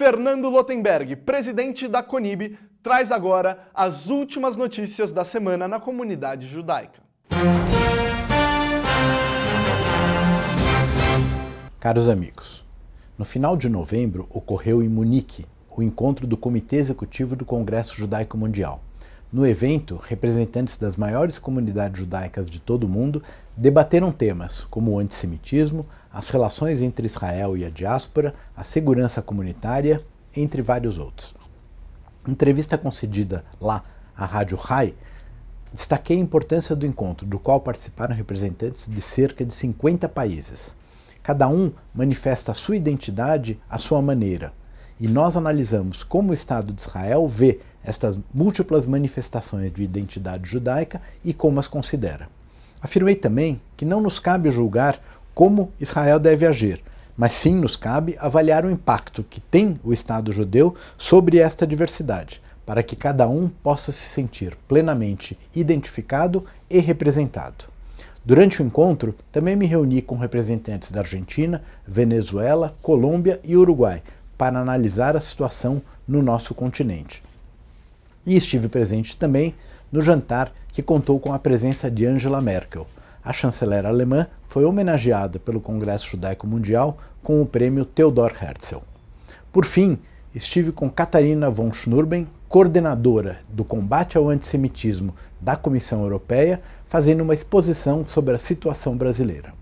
Fernando Lotenberg, presidente da Conib, traz agora as últimas notícias da semana na comunidade judaica. Caros amigos, no final de novembro ocorreu em Munique o encontro do Comitê Executivo do Congresso Judaico Mundial. No evento, representantes das maiores comunidades judaicas de todo o mundo debateram temas como o antissemitismo, as relações entre Israel e a diáspora, a segurança comunitária, entre vários outros. Entrevista concedida lá à Rádio Rai, destaquei a importância do encontro, do qual participaram representantes de cerca de 50 países. Cada um manifesta a sua identidade à sua maneira, e nós analisamos como o Estado de Israel vê estas múltiplas manifestações de identidade judaica e como as considera. Afirmei também que não nos cabe julgar como Israel deve agir, mas sim nos cabe avaliar o impacto que tem o Estado judeu sobre esta diversidade, para que cada um possa se sentir plenamente identificado e representado. Durante o encontro, também me reuni com representantes da Argentina, Venezuela, Colômbia e Uruguai para analisar a situação no nosso continente. E estive presente também no jantar que contou com a presença de Angela Merkel, a chanceler alemã foi homenageada pelo Congresso Judaico Mundial com o prêmio Theodor Herzl. Por fim, estive com Catarina von Schnurben, coordenadora do combate ao antissemitismo da Comissão Europeia, fazendo uma exposição sobre a situação brasileira.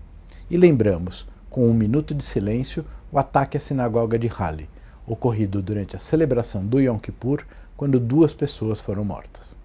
E lembramos, com um minuto de silêncio, o ataque à sinagoga de Halle, ocorrido durante a celebração do Yom Kippur, quando duas pessoas foram mortas.